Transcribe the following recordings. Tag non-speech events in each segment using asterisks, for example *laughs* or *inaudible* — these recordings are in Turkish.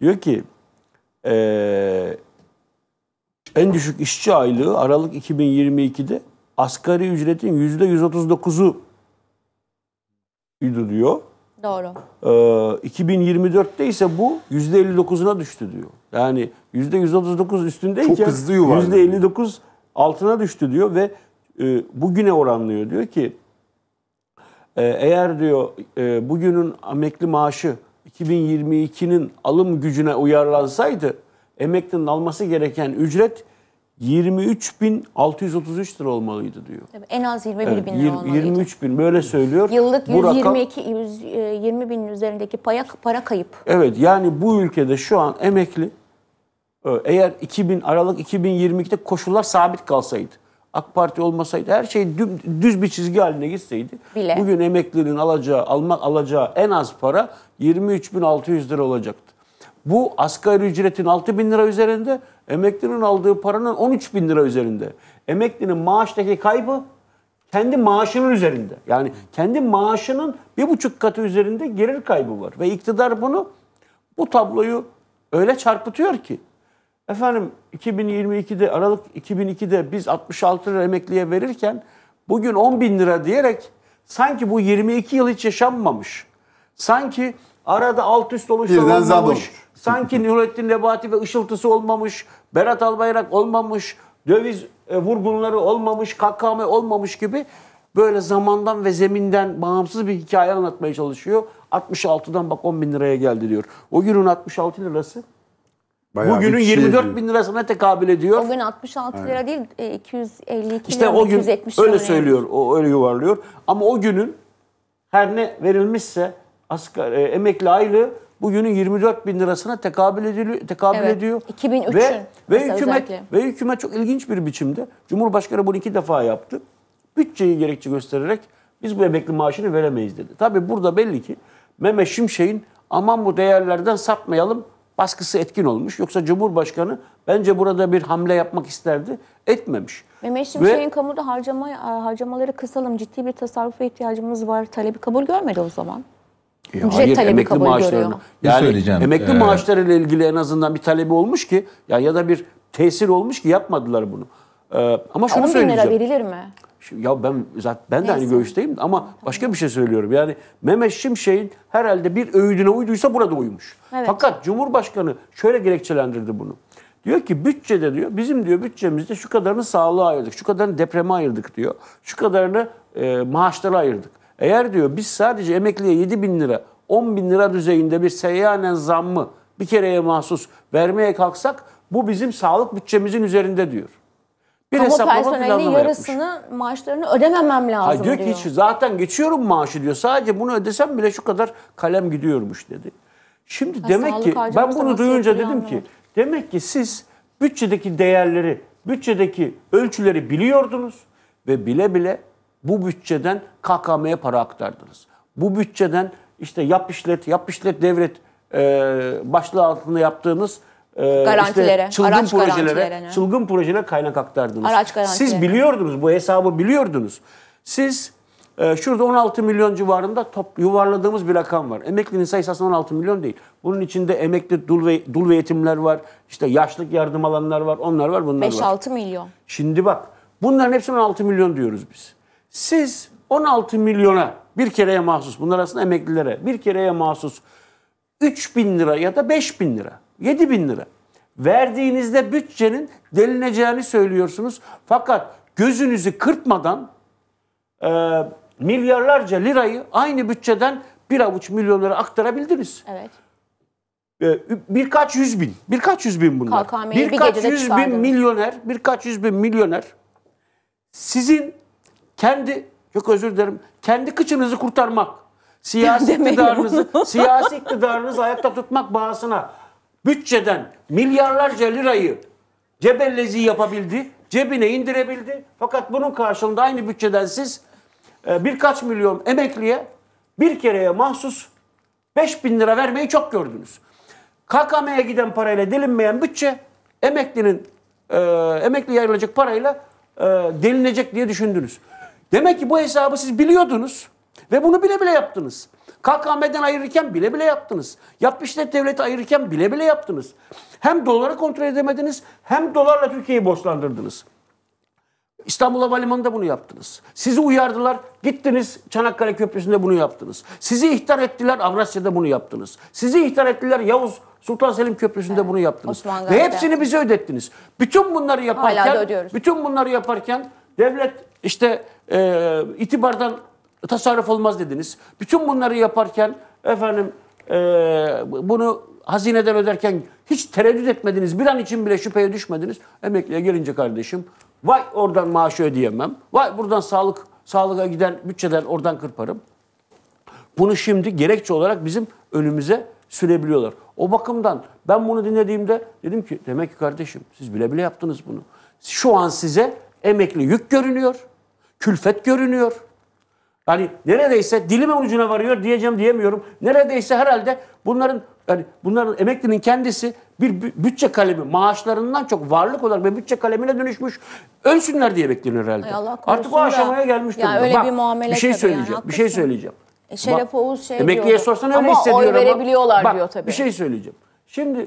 Diyor ki e, en düşük işçi aylığı Aralık 2022'de asgari ücretin yüzde %139'u idi diyor. Doğru. Ee, 2024'te ise bu yüzde %59'una düştü diyor. Yani yüzde %139 üstündeyken Çok yüzde %59 altına düştü diyor ve e, bugüne oranlıyor. Diyor ki e, eğer diyor e, bugünün emekli maaşı 2022'nin alım gücüne uyarlansaydı emeklinin alması gereken ücret 23.633 lira olmalıydı diyor. Tabii en az 21 evet, bin lira olmalıydı. 23 bin böyle söylüyor. Yıllık 122 120 e, binin üzerindeki paya, para kayıp. Evet yani bu ülkede şu an emekli e, eğer 2000 Aralık 2022'de koşullar sabit kalsaydı AK Parti olmasaydı her şey düz bir çizgi haline gitseydi Bile. bugün emeklilerin alacağı almak alacağı en az para 23.600 lira olacaktı. Bu asgari ücretin 6 bin lira üzerinde, emeklinin aldığı paranın 13 bin lira üzerinde. Emeklinin maaştaki kaybı kendi maaşının üzerinde. Yani kendi maaşının bir buçuk katı üzerinde gelir kaybı var. Ve iktidar bunu bu tabloyu öyle çarpıtıyor ki Efendim 2022'de Aralık 2002'de biz 66 lira emekliye verirken bugün 10 bin lira diyerek sanki bu 22 yıl hiç yaşanmamış. Sanki arada alt üst oluşlar Sanki Nurettin Nebati ve ışıltısı olmamış. Berat Albayrak olmamış. Döviz e, vurgunları olmamış. KKM olmamış gibi böyle zamandan ve zeminden bağımsız bir hikaye anlatmaya çalışıyor. 66'dan bak 10 bin liraya geldi diyor. O günün 66 lirası Bayağı Bugünün 24 diyor. bin lirasına tekabül ediyor. O gün 66 lira evet. değil 252 e, işte lira, o gün 270 öyle liraya. söylüyor, o öyle yuvarlıyor. Ama o günün her ne verilmişse asgari, e, emekli aylığı bugünün 24 bin lirasına tekabül ediliyor, tekabül evet. ediyor. 2003'ün ve, ve hükümet özellikle. ve hükümet çok ilginç bir biçimde Cumhurbaşkanı bunu iki defa yaptı. Bütçeyi gerekçe göstererek biz bu emekli maaşını veremeyiz dedi. Tabii burada belli ki Mehmet Şimşek'in aman bu değerlerden sapmayalım baskısı etkin olmuş. Yoksa Cumhurbaşkanı bence burada bir hamle yapmak isterdi. Etmemiş. Mehmet Şimşek'in kamuda harcama, harcamaları kısalım. Ciddi bir tasarrufa ihtiyacımız var. Talebi kabul görmedi o zaman. Ya Ücret hayır, talebi emekli kabul maaşlarına. görüyor. Yani söyleyeceğim. emekli ee... maaşlarıyla ilgili en azından bir talebi olmuş ki ya ya da bir tesir olmuş ki yapmadılar bunu. Ee, ama şunu 10 bin lira verilir mi? Şimdi ya ben zaten ben de aynı hani görüşteyim ama başka bir şey söylüyorum. Yani Mehmet Şimşek'in herhalde bir öğüdüne uyduysa burada uymuş. Evet. Fakat Cumhurbaşkanı şöyle gerekçelendirdi bunu. Diyor ki bütçede diyor bizim diyor bütçemizde şu kadarını sağlığa ayırdık, şu kadarını depreme ayırdık diyor. Şu kadarını e, maaşlara ayırdık. Eğer diyor biz sadece emekliye 7 bin lira, 10 bin lira düzeyinde bir seyyanen zammı bir kereye mahsus vermeye kalksak bu bizim sağlık bütçemizin üzerinde diyor bir Ama hesaplama personelin yarısını yapmış. maaşlarını ödememem lazım Hayır, diyor. Ki hiç zaten geçiyorum maaşı diyor. Sadece bunu ödesem bile şu kadar kalem gidiyormuş dedi. Şimdi ha, demek ki ben bunu duyunca dedim ki demek ki siz bütçedeki değerleri, bütçedeki ölçüleri biliyordunuz ve bile bile bu bütçeden KKM'ye para aktardınız. Bu bütçeden işte yap işlet, yap işlet devret e, başlığı altında yaptığınız e, garantilere, işte çılgın araç projelere, çılgın projelere kaynak aktardınız. Araç Siz biliyordunuz, bu hesabı biliyordunuz. Siz e, şurada 16 milyon civarında top, yuvarladığımız bir rakam var. Emeklinin sayısı aslında 16 milyon değil. Bunun içinde emekli dul ve, dul ve yetimler var, işte yaşlık yardım alanlar var, onlar var, bunlar 5 -6 var. 5-6 milyon. Şimdi bak, bunların hepsini 16 milyon diyoruz biz. Siz 16 milyona bir kereye mahsus, bunlar aslında emeklilere bir kereye mahsus 3 bin lira ya da 5 bin lira 7 bin lira. Verdiğinizde bütçenin delineceğini söylüyorsunuz. Fakat gözünüzü kırpmadan e, milyarlarca lirayı aynı bütçeden bir avuç milyonlara aktarabildiniz. Evet. E, birkaç yüz bin, birkaç yüz bin bunlar. KKM'yi birkaç bir yüz bin milyoner, birkaç yüz bin milyoner sizin kendi, yok özür dilerim, kendi kıçınızı kurtarmak, siyasi *laughs* iktidarınızı, siyasi iktidarınızı ayakta tutmak bağısına bütçeden milyarlarca lirayı cebellezi yapabildi, cebine indirebildi. Fakat bunun karşılığında aynı bütçeden siz e, birkaç milyon emekliye bir kereye mahsus 5 bin lira vermeyi çok gördünüz. KKM'ye giden parayla delinmeyen bütçe emeklinin e, emekliye ayrılacak parayla e, delinecek diye düşündünüz. Demek ki bu hesabı siz biliyordunuz ve bunu bile bile yaptınız. KKM'den ayırırken bile bile yaptınız. Yap devleti ayırırken bile bile yaptınız. Hem doları kontrol edemediniz hem dolarla Türkiye'yi borçlandırdınız. İstanbul Havalimanı'nda bunu yaptınız. Sizi uyardılar, gittiniz Çanakkale Köprüsü'nde bunu yaptınız. Sizi ihtar ettiler, Avrasya'da bunu yaptınız. Sizi ihtar ettiler, Yavuz Sultan Selim Köprüsü'nde evet. bunu yaptınız. Ve hepsini bize ödettiniz. Bütün bunları yaparken, bütün bunları yaparken devlet işte e, itibardan tasarruf olmaz dediniz. Bütün bunları yaparken efendim e, bunu hazineden öderken hiç tereddüt etmediniz. Bir an için bile şüpheye düşmediniz. Emekliye gelince kardeşim vay oradan maaşı ödeyemem. Vay buradan sağlık sağlığa giden bütçeden oradan kırparım. Bunu şimdi gerekçe olarak bizim önümüze sürebiliyorlar. O bakımdan ben bunu dinlediğimde dedim ki demek ki kardeşim siz bile bile yaptınız bunu. Şu an size emekli yük görünüyor, külfet görünüyor. Hani neredeyse dilimin ucuna varıyor diyeceğim diyemiyorum. Neredeyse herhalde bunların yani bunların emeklinin kendisi bir bütçe kalemi maaşlarından çok varlık olarak bir bütçe kalemine dönüşmüş. Ölsünler diye bekleniyor herhalde. Artık o aşamaya gelmiş durumda. Yani öyle bir muamele bir şey söyleyeceğim. Yani, bir şey söyleyeceğim. E, Şeref Bak, Oğuz şey emekliye diyor. sorsan öyle hissediyor ama. oy verebiliyorlar Bak, diyor tabii. Bir şey söyleyeceğim. Şimdi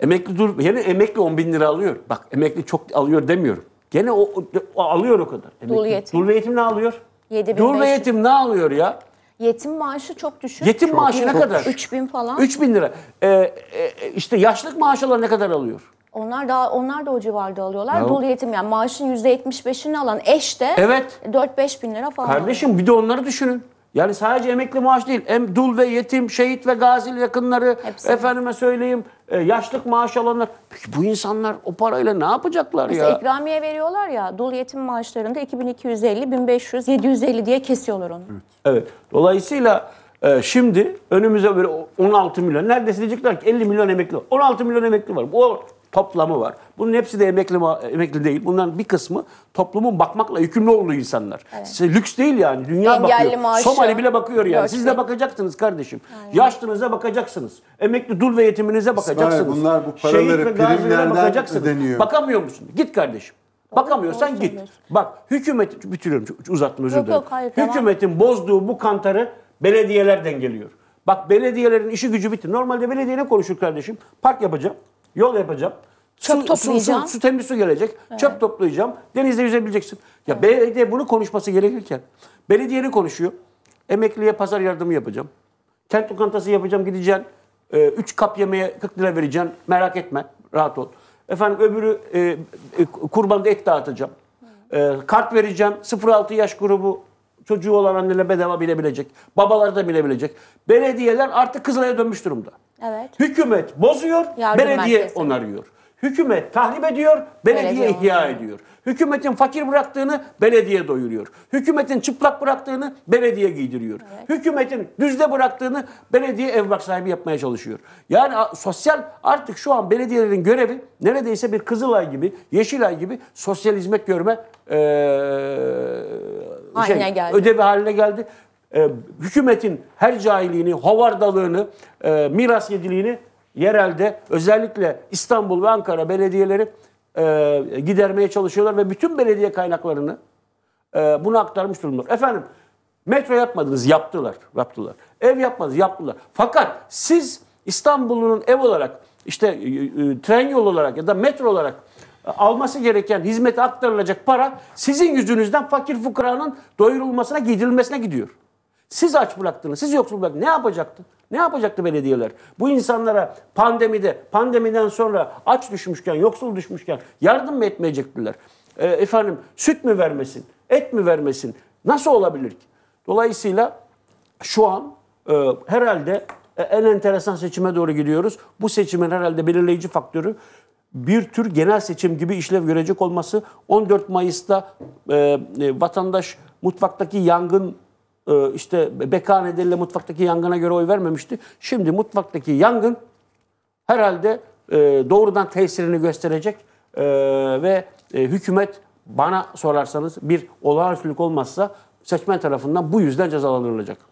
emekli dur yani emekli 10 bin lira alıyor. Bak emekli çok alıyor demiyorum. Gene o, o alıyor o kadar. Emekli, dul yetim. Dul yetim ne alıyor? 7500. Dul ve yetim ne alıyor ya? Yetim maaşı çok düşük. Yetim çok maaşı ne kadar? 3000 falan. 3000 lira. Ee, e, e yaşlık maaşlar ne kadar alıyor? Onlar da onlar da o civarda alıyorlar. Dul yetim yani maaşın %75'ini alan eş de evet. 4-5 bin lira falan. Kardeşim alıyor. bir de onları düşünün. Yani sadece emekli maaş değil. Hem dul ve yetim, şehit ve gazil yakınları, Hepsi. efendime söyleyeyim, e, yaşlık maaş alanlar. Peki bu insanlar o parayla ne yapacaklar Mesela ya? ikramiye veriyorlar ya, dul yetim maaşlarında 2250, 1500, 750 diye kesiyorlar onu. Evet. Dolayısıyla ee, şimdi önümüze böyle 16 milyon. Neredeyse diyecekler ki 50 milyon emekli var. 16 milyon emekli var. Bu toplamı var. Bunun hepsi de emekli, emekli değil. Bunların bir kısmı toplumun bakmakla yükümlü olduğu insanlar. Evet. lüks değil yani. Dünya Engelli bakıyor. Maaşı. Somali bile bakıyor yani. Yok, Siz de bakacaksınız kardeşim. Aynen. Yaşlınıza bakacaksınız. Emekli dul ve yetiminize bakacaksınız. İsmail, bunlar bu paraları primlerden ödeniyor. Bakamıyor musun? Git kardeşim. Bakamıyorsan git. Bak hükümet. bitiriyorum Uzattım özür dilerim. Hükümetin tamam. bozduğu bu kantarı belediyelerden geliyor. Bak belediyelerin işi gücü bitti. Normalde belediye ne konuşur kardeşim? Park yapacağım. Yol yapacağım. Çöp su, toplayacağım. Su, su, su, temiz su gelecek. Evet. Çöp toplayacağım. Denizde yüzebileceksin. Ya evet. belediye bunu konuşması gerekirken belediyenin konuşuyor. Emekliye pazar yardımı yapacağım. Kent lokantası yapacağım gideceksin. 3 e, ee, üç kap yemeğe 40 lira vereceğim. Merak etme. Rahat ol. Efendim öbürü e, e, kurbanda et dağıtacağım. E, kart vereceğim. 0-6 yaş grubu çocuğu olan anneler bedava bilebilecek. Babalar da bilebilecek. Belediyeler artık Kızılay'a dönmüş durumda. Evet. Hükümet bozuyor, Yardım belediye merkezi. onarıyor. Hükümet tahrip ediyor, belediye, belediye ihya onarıyor. ediyor. Hükümetin fakir bıraktığını belediye doyuruyor. Hükümetin çıplak bıraktığını belediye giydiriyor. Evet. Hükümetin düzde bıraktığını belediye ev bak sahibi yapmaya çalışıyor. Yani sosyal artık şu an belediyelerin görevi neredeyse bir Kızılay gibi, Yeşilay gibi sosyal hizmet görme ee, şey, ödevi haline geldi e, hükümetin her cahiliğini, hovardalığını, e, miras yediliğini yerelde özellikle İstanbul ve Ankara belediyeleri e, gidermeye çalışıyorlar ve bütün belediye kaynaklarını e, buna aktarmış durumda. Efendim metro yapmadınız, yaptılar, yaptılar. Ev yapmadınız, yaptılar. Fakat siz İstanbul'un ev olarak işte e, e, tren yolu olarak ya da metro olarak e, alması gereken hizmete aktarılacak para sizin yüzünüzden fakir fukaranın doyurulmasına, gidilmesine gidiyor. Siz aç bıraktınız, siz yoksul bıraktınız. Ne yapacaktı? Ne yapacaktı belediyeler? Bu insanlara pandemide, pandemiden sonra aç düşmüşken, yoksul düşmüşken yardım mı etmeyecektiler? E, efendim süt mü vermesin, et mi vermesin? Nasıl olabilir ki? Dolayısıyla şu an e, herhalde e, en enteresan seçime doğru gidiyoruz. Bu seçimin herhalde belirleyici faktörü bir tür genel seçim gibi işlev görecek olması 14 Mayıs'ta e, e, vatandaş mutfaktaki yangın e, işte Bekhane'de ile mutfaktaki yangına göre oy vermemişti. Şimdi mutfaktaki yangın herhalde e, doğrudan tesirini gösterecek e, ve hükümet bana sorarsanız bir olağanüstülük olmazsa seçmen tarafından bu yüzden cezalandırılacak.